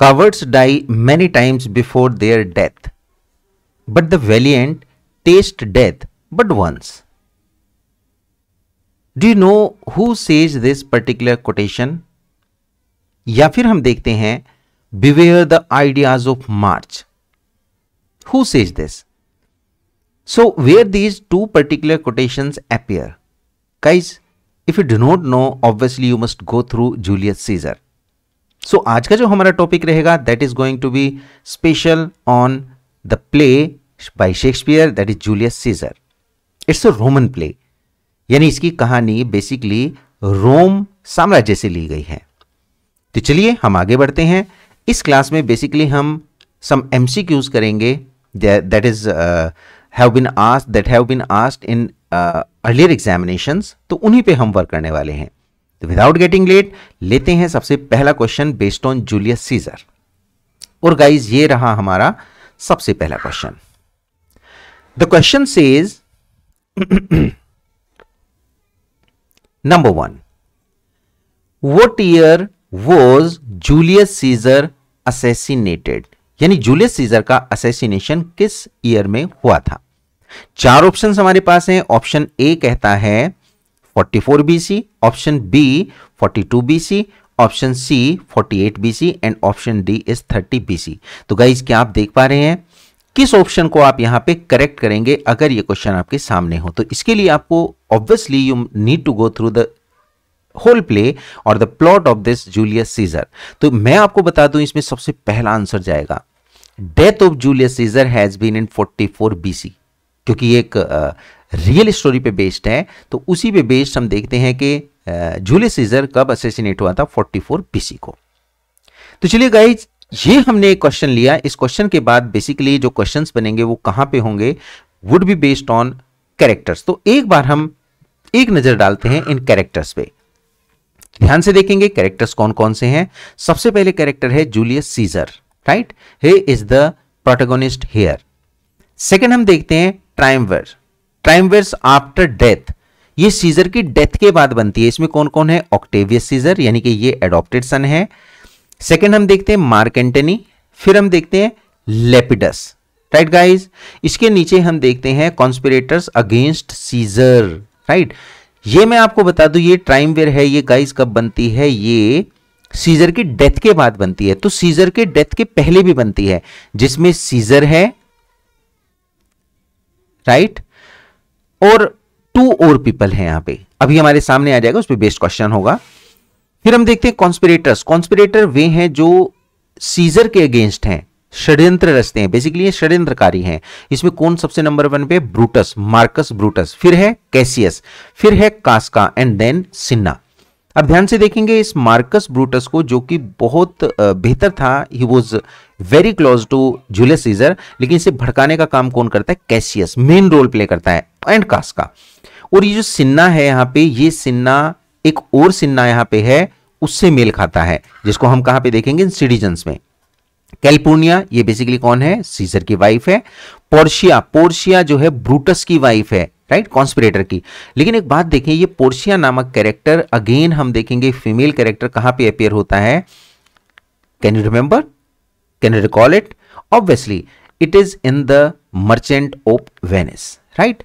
Cowards die many times before their death, but the valiant taste death but once. Do you know who says this particular quotation? या फिर हम देखते हैं beware the ides of March who says this So where these two particular quotations appear? Guys, if you do not know, obviously you must go through Julius Caesar. So so, आज का जो हमारा topic रहेगा that is going to be special on the play by Shakespeare that is Julius Caesar it's a Roman play यानी इसकी कहानी basically रोम साम्राज्य से ली गई है तो चलिए हम आगे बढ़ते हैं इस क्लास में बेसिकली हम सम एम सी क्यूज करेंगे that is have been asked that have been asked in earlier examinations तो उन्हीं पे हम वर्क करने वाले हैं तो विदाउट गेटिंग लेट लेते हैं सबसे पहला question based on Julius Caesar और गाइज ये रहा हमारा सबसे पहला question the question says number one what year was Julius Caesar assassinated यानी जूलियस सीजर का असेसिनेशन किस ईयर में हुआ था चार ऑप्शन हमारे पास हैं ऑप्शन ए कहता है 44 BC, option B 42 BC, option C 48 BC and option D is 30 BC. तो गाइज क्या आप देख पा रहे हैं किस ऑप्शन को आप यहां पे करेक्ट करेंगे अगर ये क्वेश्चन आपके सामने हो तो इसके लिए आपको obviously you need to go through the whole play और the plot of this Julius Caesar तो मैं आपको बता दूं इसमें सबसे पहला आंसर जाएगा death of Julius Caesar has been in 44 BC क्योंकि एक रियल स्टोरी पे बेस्ड है तो उसी पे बेस्ड हम देखते हैं कि जूलियस सीजर कब असेसिनेट हुआ था 44 फोर बीसी को तो चलिए गाइज ये हमने एक क्वेश्चन लिया इस क्वेश्चन के बाद बेसिकली जो क्वेश्चन बनेंगे वो कहां पे होंगे would be based on characters तो एक बार हम एक नजर डालते हैं इन कैरेक्टर्स पे ध्यान से देखेंगे कैरेक्टर्स कौन कौन से हैं सबसे पहले कैरेक्टर है Julius Caesar right he is the protagonist here second हम देखते हैं ट्राइमवर ट्राइमवेयर्स आफ्टर डेथ ये सीजर की डेथ के बाद बनती है इसमें कौन कौन है ऑक्टेवियस सीजर यानी कि ये एडॉप्टेड सन है सेकेंड हम देखते हैं मार्क एंटनी फिर हम देखते हैं लेपिडस राइट गाइस इसके नीचे हम देखते हैं कॉन्स्पिरेटर्स अगेंस्ट सीजर राइट ये मैं आपको बता दूं ये ट्राइमवेयर है ये गाइस कब बनती है ये सीजर की डेथ के बाद बनती है तो सीजर के डेथ के पहले भी बनती है जिसमें सीजर है राइट और टू और पीपल हैं यहां पे अभी हमारे सामने आ जाएगा उस पर बेस्ट क्वेश्चन होगा फिर हम देखते हैं कॉन्स्पिरेटर्स कॉन्स्पिरेटर वे हैं जो सीजर के अगेंस्ट हैं षड्यंत्र रचते हैं बेसिकली ये षड्यंत्रकारी हैं इसमें कौन सबसे नंबर वन पे ब्रूटस मार्कस ब्रूटस फिर है कैसियस फिर है कास्का एंड देन सिन्ना अब ध्यान से देखेंगे इस मार्कस ब्रूटस को जो कि बहुत बेहतर था he was very close to Julius Caesar लेकिन इसे भड़काने का काम कौन करता है कैसियस मेन रोल प्ले करता है एंड कास का और ये जो सिन्ना है यहाँ पे ये सिन्ना एक और सिन्ना यहाँ पे है उससे मेल खाता है जिसको हम कहाँ पे देखेंगे सिटीजन्स में कैलिफोर्निया ये बेसिकली कौन है सीजर की वाइफ है पोर्शिया पोर्शिया जो है ब्रूटस की वाइफ है राइट कॉन्स्पिरेटर की लेकिन एक बात देखें ये पोर्शिया नामक कैरेक्टर अगेन हम देखेंगे फीमेल कैरेक्टर कहां पे अपेयर होता है can you remember can you recall it obviously it is in the Merchant of Venice right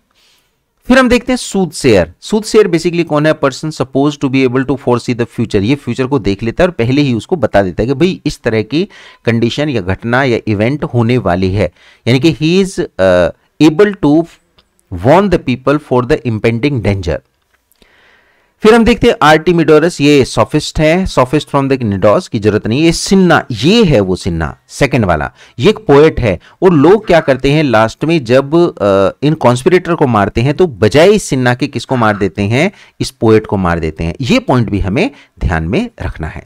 फिर हम देखते हैं soothsayer soothsayer basically कौन है person suppose to be able to foresee the future ये future को देख लेता है और पहले ही उसको बता देता है कि भाई इस तरह की कंडीशन या घटना या इवेंट होने वाली है यानी कि he is able to warn the people for the impending danger फिर हम देखते हैं मिडोरस ये सॉफिस्ट है सॉफिस्ट फ्रॉम द निडोस की जरूरत नहीं ये सिन्ना ये है वो सिन्ना सेकंड वाला ये एक पोएट है और लोग क्या करते हैं लास्ट में जब इन कॉन्स्पिरेटर को मारते हैं तो बजाय इस सिन्ना के किसको मार देते हैं इस पोएट को मार देते हैं ये पॉइंट भी हमें ध्यान में रखना है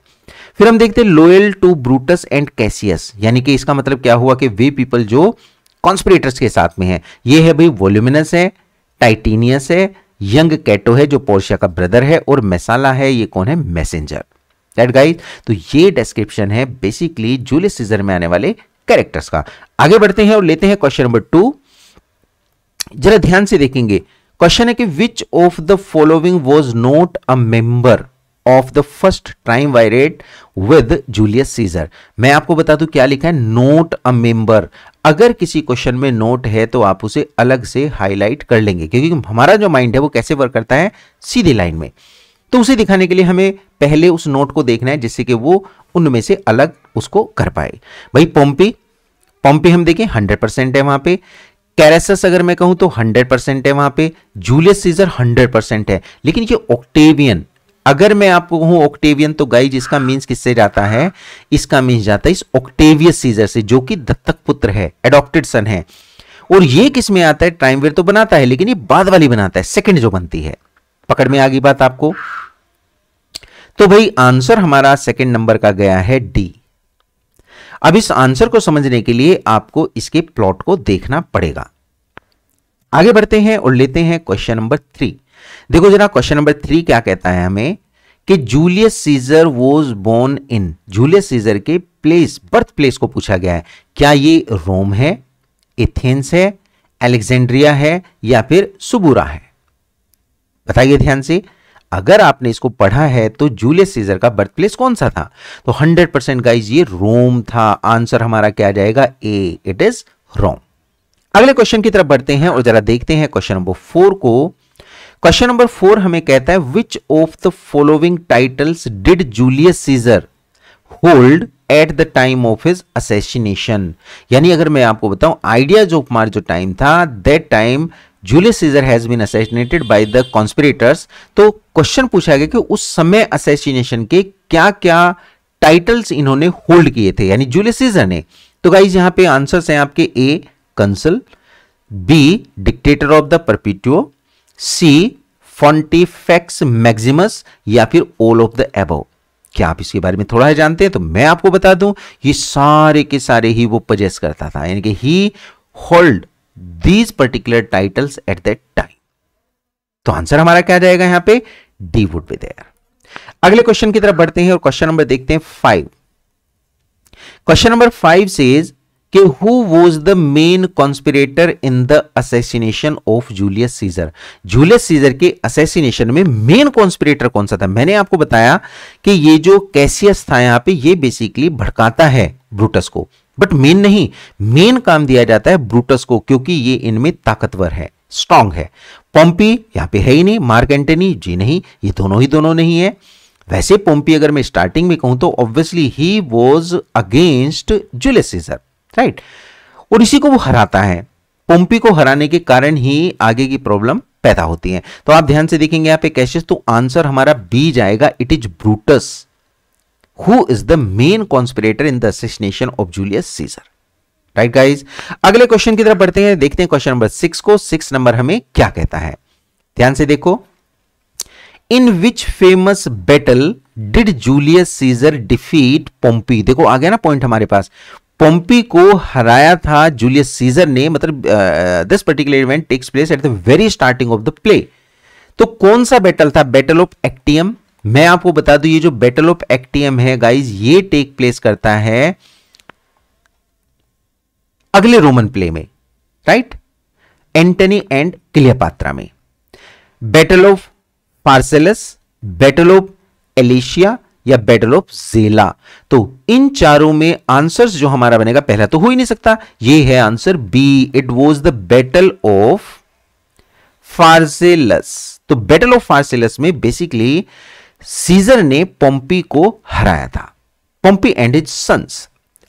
फिर हम देखते हैं loyal to Brutus and Cassius यानी कि इसका मतलब क्या हुआ कि वे पीपल जो कॉन्स्पिरेटर्स के साथ में है ये है भाई वोल्यूमिनस है टाइटीनियस है यंग कैटो है जो पोर्शिया का ब्रदर है और मैसाला है ये कौन है मैसेंजर राइट गाइस तो ये डिस्क्रिप्शन है बेसिकली जूलियस सीजर में आने वाले कैरेक्टर्स का आगे बढ़ते हैं और लेते हैं क्वेश्चन नंबर टू जरा ध्यान से देखेंगे क्वेश्चन है कि which of the following was not a member of the first triumvirate with Julius Caesar मैं आपको बता दू क्या लिखा है नोट अ मेंबर अगर किसी क्वेश्चन में नोट है तो आप उसे अलग से हाईलाइट कर लेंगे क्योंकि हमारा जो माइंड है वो कैसे वर्क करता है सीधी लाइन में तो उसे दिखाने के लिए हमें पहले उस नोट को देखना है जिससे कि वो उनमें से अलग उसको कर पाए भाई पोम्पी पोम्पी हम देखें हंड्रेड परसेंट है वहां पे कैरेसस अगर मैं कहूं तो हंड्रेड परसेंट है वहां पे जूलियस सीजर हंड्रेड परसेंट है लेकिन ये ऑक्टेवियन अगर मैं आपको कहूं ऑक्टेवियन तो गाइज इसका मीन्स किससे जाता है इसका मीन्स जाता है इस ऑक्टेवियस सीजर से जो कि दत्तक पुत्र है एडॉप्टेड सन है और ये किस में आता है ट्राइमवेयर तो बनाता है लेकिन ये बाद वाली बनाता है सेकंड जो बनती है पकड़ में आ गई बात आपको तो भाई आंसर हमारा सेकंड नंबर का गया है डी अब इस आंसर को समझने के लिए आपको इसके प्लॉट को देखना पड़ेगा आगे बढ़ते हैं और लेते हैं क्वेश्चन नंबर थ्री देखो जरा क्वेश्चन नंबर थ्री क्या कहता है हमें कि Julius Caesar was born in Julius Caesar के प्लेस बर्थ प्लेस को पूछा गया है क्या ये रोम है एथेंस है एलेक्जेंड्रिया है या फिर सुबुरा है बताइए ध्यान से अगर आपने इसको पढ़ा है तो जूलियस सीजर का बर्थ प्लेस कौन सा था तो 100 परसेंट गाइज ये रोम था आंसर हमारा क्या जाएगा ए इट इज रोम अगले क्वेश्चन की तरफ बढ़ते हैं और जरा देखते हैं क्वेश्चन नंबर फोर को क्वेश्चन नंबर फोर हमें कहता है which of the following titles did Julius Caesar hold at the time of his assassination यानी अगर मैं आपको बताऊं आइडियाज ऑफ मार जो टाइम था that time Julius Caesar has been assassinated by the conspirators तो क्वेश्चन पूछा गया कि उस समय असेसिनेशन के क्या क्या टाइटल्स इन्होंने होल्ड किए थे यानी जूलियस सीजर ने तो गाइज यहां पे आंसर्स हैं आपके A consul B dictator of the perpetuo C Pontifex Maximus या फिर ऑल ऑफ द एबो क्या आप इसके बारे में थोड़ा है जानते हैं तो मैं आपको बता दूं ये सारे के सारे ही वो पजेस करता था यानी कि he hold these particular titles at that time तो आंसर हमारा क्या जाएगा यहां पे डी वुड बी देयर अगले क्वेश्चन की तरफ बढ़ते हैं और क्वेश्चन नंबर देखते हैं five question number five says कि who was the main conspirator in the assassination of Julius Caesar Julius Caesar के असेसिनेशन में मेन कॉन्स्पिरेटर कौन सा था मैंने आपको बताया कि ये जो कैसियस था यहां पे ये बेसिकली भड़काता है ब्रूटस को बट मेन नहीं मेन काम दिया जाता है ब्रूटस को क्योंकि ये इनमें ताकतवर है स्ट्रांग है पोम्पी यहां पे है ही नहीं मार्क एंटनी जी नहीं ये दोनों ही दोनों नहीं है वैसे पोम्पी अगर मैं स्टार्टिंग में कहूं तो obviously he was against Julius Caesar right और इसी को वो हराता है पोम्पी को हराने के कारण ही आगे की प्रॉब्लम पैदा होती है तो आप ध्यान से देखेंगे यहां पे कैशियस तो आंसर हमारा बी जाएगा it is Brutus who is the main conspirator in the of Julius Caesar right guys अगले क्वेश्चन की तरफ बढ़ते हैं देखते हैं क्वेश्चन नंबर सिक्स को सिक्स नंबर हमें क्या कहता है ध्यान से देखो in which famous battle did Julius Caesar defeat Pompey देखो आ गया ना पॉइंट हमारे पास पोम्पी को हराया था जूलियस सीजर ने मतलब this particular event takes place at the very starting of the play तो कौन सा बैटल था बैटल ऑफ एक्टियम मैं आपको बता दू ये जो बैटल ऑफ एक्टियम है गाइज ये टेक प्लेस करता है अगले रोमन प्ले में राइट एंटनी एंड क्लियपात्रा में battle of Pharsalus battle of Alesia या बैटल ऑफ जेला तो इन चारों में आंसर्स जो हमारा बनेगा पहला तो हो ही नहीं सकता ये है answer B it was the battle of Pharsalus तो बैटल ऑफ फार्सेलस में बेसिकली सीजर ने पोम्पी को हराया था पोम्पी एंड हिज सन्स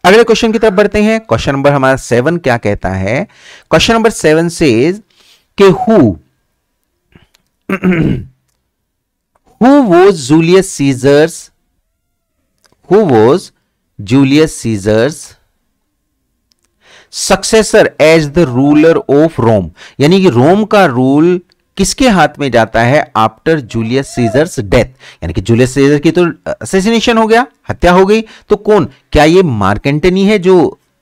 अगले क्वेश्चन की तरफ बढ़ते हैं क्वेश्चन नंबर हमारा सेवन क्या कहता है क्वेश्चन नंबर सेवन से के who who was Julius Caesar's who was Julius Caesar's successor as the ruler of Rome यानी कि रोम का रूल किसके हाथ में जाता है आफ्टर जूलियस सीजर्स डेथ यानी कि जूलियस सीजर की तो असेसिनेशन हो गया हत्या हो गई तो कौन क्या ये मार्केंटनी है जो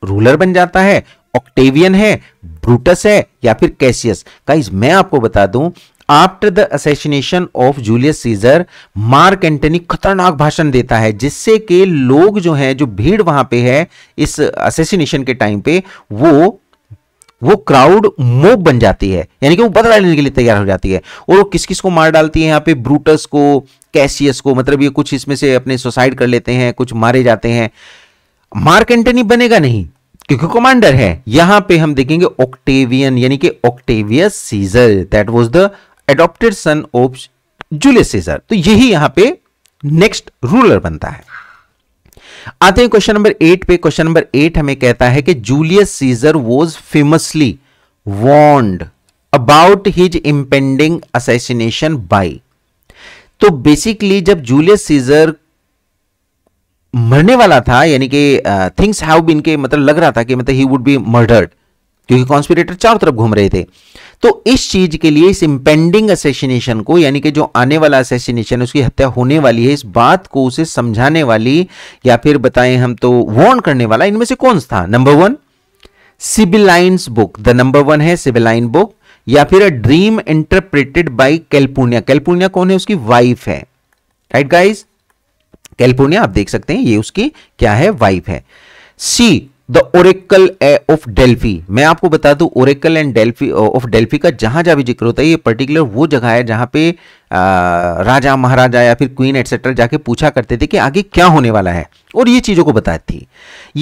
रूलर बन जाता है ऑक्टेवियन है ब्रूटस है या फिर कैसियस गाइस मैं आपको बता दूं after the assassination of Julius Caesar Mark Antony खतरनाक भाषण देता है जिससे कि लोग जो हैं जो भीड़ वहां पे है इस असैसिनेशन के टाइम पे वो वो क्राउड मोब बन जाती है यानी कि वो बदला लेने के लिए तैयार हो जाती है और वो किस किस को मार डालती है यहाँ पे ब्रूटस को कैशियस को मतलब ये कुछ इसमें से अपने सुसाइड कर लेते हैं कुछ मारे जाते हैं मार्क एंटनी बनेगा नहीं क्योंकि कमांडर है यहां पे हम देखेंगे ऑक्टेवियन यानी कि Octavius Caesar that was the adopted son of Julius Caesar तो यही यहां पे नेक्स्ट रूलर बनता है आते हैं क्वेश्चन नंबर एट पे क्वेश्चन नंबर एट हमें कहता है कि Julius Caesar was famously warned about his impending assassination by तो बेसिकली जब जूलियस सीजर मरने वाला था यानी कि थिंग्स हैव बीन के मतलब लग रहा था कि मतलब ही वुड बी मर्डर्ड क्योंकि कॉन्स्पिरेटर चारों तरफ घूम रहे थे तो इस चीज के लिए इस इंपेंडिंग असेसिनेशन को यानी कि जो आने वाला असेसिनेशन उसकी हत्या होने वाली है इस बात को उसे समझाने वाली या फिर बताएं हम तो वॉर्न करने वाला इनमें से कौन सा था number one Sibyllines book the number one है सिबिलाइन बुक या फिर a dream interpreted by Calpurnia Calpurnia कौन है उसकी वाइफ है राइट गाइज कैलपुर्निया आप देख सकते हैं ये उसकी क्या है वाइफ है C the Oracle of Delphi मैं आपको बता दू Oracle and Delphi of Delphi का जहां जहां भी जिक्र होता है ये पर्टिकुलर वो जगह है जहां पे आ, राजा महाराजा या फिर क्वीन एटसेट्रा जाके पूछा करते थे कि आगे क्या होने वाला है और ये चीजों को बताती थी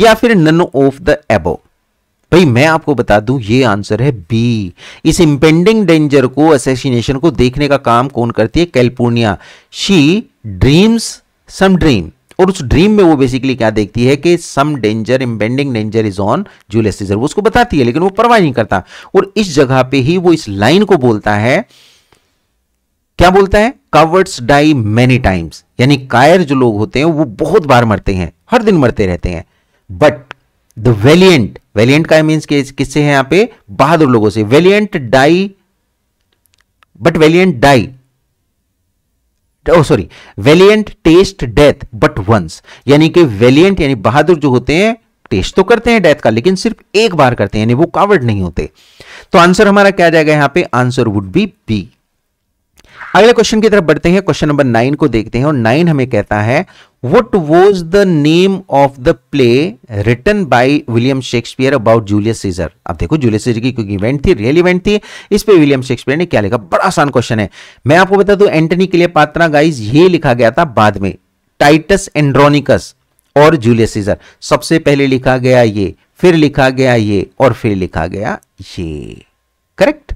या फिर नन ऑफ द एबो भाई मैं आपको बता दूं ये आंसर है बी इस इंपेंडिंग डेंजर को असैसिनेशन को देखने का काम कौन करती है California she dreams some dream और उस ड्रीम में वो बेसिकली क्या देखती है कि some danger impending danger is on Julius Caesar वो उसको बताती है लेकिन वो परवाह नहीं करता और इस जगह पे ही वो इस लाइन को बोलता है क्या बोलता है कवर्ड्स डाई मेनी टाइम्स यानी कायर जो लोग होते हैं वो बहुत बार मरते हैं हर दिन मरते रहते हैं बट द वेलियंट वेलियंट का मीन्स किससे है यहां पे बहादुर लोगों से valiant die but valiant die sorry valiant taste death but once यानी कि वेलियंट यानी बहादुर जो होते हैं टेस्ट तो करते हैं डेथ का लेकिन सिर्फ एक बार करते हैं यानी वो कावर्ड नहीं होते तो आंसर हमारा क्या जाएगा यहां पे आंसर वुड बी बी अगले क्वेश्चन की तरफ बढ़ते हैं क्वेश्चन नंबर नाइन को देखते हैं और नाइन हमें कहता है what was the name of the play written by William Shakespeare about Julius Caesar अब देखो जूलियस सीजर की क्योंकि इवेंट थी रियल इवेंट थी इस पे विलियम शेक्सपियर ने क्या लिखा बड़ा आसान क्वेश्चन है मैं आपको बता दू एंटनी के लिए पात्रा गाइज ये लिखा गया था बाद में टाइटस एंड्रोनिकस और जूलियस सीजर सबसे पहले लिखा गया ये फिर लिखा गया ये और फिर लिखा गया ये करेक्ट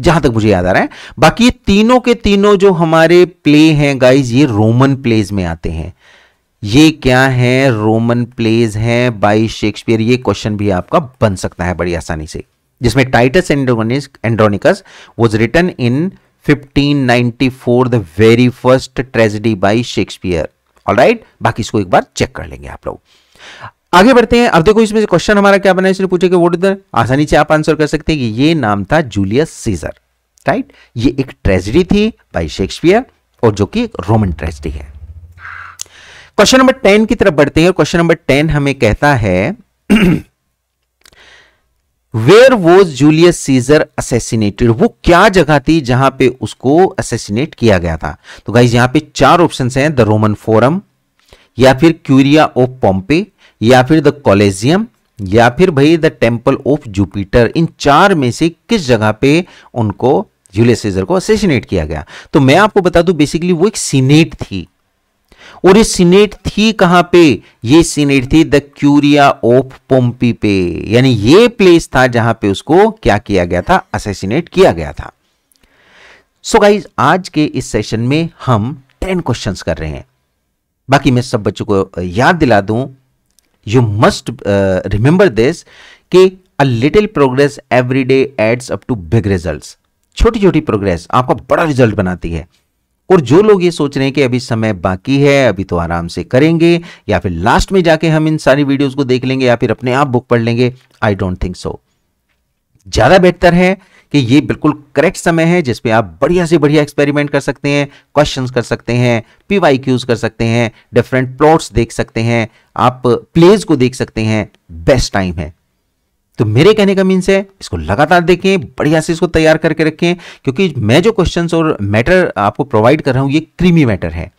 जहां तक मुझे याद आ रहा है बाकी तीनों के तीनों जो हमारे प्ले हैं गाइज ये रोमन प्लेज में आते हैं ये क्या है रोमन प्लेज है बाई शेक्सपियर ये क्वेश्चन भी आपका बन सकता है बड़ी आसानी से जिसमें Titus Andronicus was written in 1594 the very first tragedy by Shakespeare all बाकी इसको एक बार चेक कर लेंगे आप लोग आगे बढ़ते हैं अब देखो इसमें से क्वेश्चन हमारा क्या बना इसने पूछे कि वोट इधर आसानी से आप आंसर कर सकते हैं कि ये नाम था जूलियस सीजर राइट ये एक ट्रेजिडी थी बाई शेक्सपियर और जो कि एक रोमन ट्रेजिडी है क्वेश्चन नंबर टेन की तरफ बढ़ते हैं और क्वेश्चन नंबर टेन हमें कहता है where was Julius Caesar assassinated वो क्या जगह थी जहां पे उसको असेसिनेट किया गया था तो गाइज यहां पे चार ऑप्शन हैं द रोमन फोरम या फिर क्यूरिया ऑफ पॉम्पे या फिर द कॉलेजियम या फिर भाई द टेम्पल ऑफ जुपिटर इन चार में से किस जगह पे उनको जूलियस सीजर को असेसिनेट किया गया तो मैं आपको बता दूं बेसिकली वो एक सीनेट थी और ये सीनेट थी कहां पे ये सीनेट थी द क्यूरिया ऑफ पोम्पी पे यानी ये प्लेस था जहां पे उसको क्या किया गया था असेसिनेट किया गया था सो so गाइज आज के इस सेशन में हम टेन क्वेश्चंस कर रहे हैं बाकी मैं सब बच्चों को याद दिला दूं यू मस्ट रिमेंबर दिस कि a little progress every day adds up to big result छोटी छोटी प्रोग्रेस आपका बड़ा रिजल्ट बनाती है और जो लोग ये सोच रहे हैं कि अभी समय बाकी है अभी तो आराम से करेंगे या फिर लास्ट में जाके हम इन सारी वीडियोस को देख लेंगे या फिर अपने आप बुक पढ़ लेंगे आई डोंट थिंक सो ज्यादा बेहतर है कि ये बिल्कुल करेक्ट समय है जिसमें आप बढ़िया से बढ़िया एक्सपेरिमेंट कर सकते हैं क्वेश्चंस कर सकते हैं पीवाई कर सकते हैं डिफरेंट प्लॉट्स देख सकते हैं आप प्लेज को देख सकते हैं बेस्ट टाइम है तो मेरे कहने का मीन्स है इसको लगातार देखें बढ़िया से इसको तैयार करके रखें क्योंकि मैं जो क्वेश्चंस और मैटर आपको प्रोवाइड कर रहा हूं ये क्रीमी मैटर है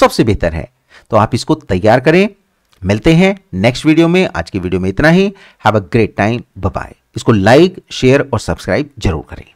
सबसे बेहतर है तो आप इसको तैयार करें मिलते हैं नेक्स्ट वीडियो में आज की वीडियो में इतना ही have a great time bye इसको लाइक शेयर और सब्सक्राइब जरूर करें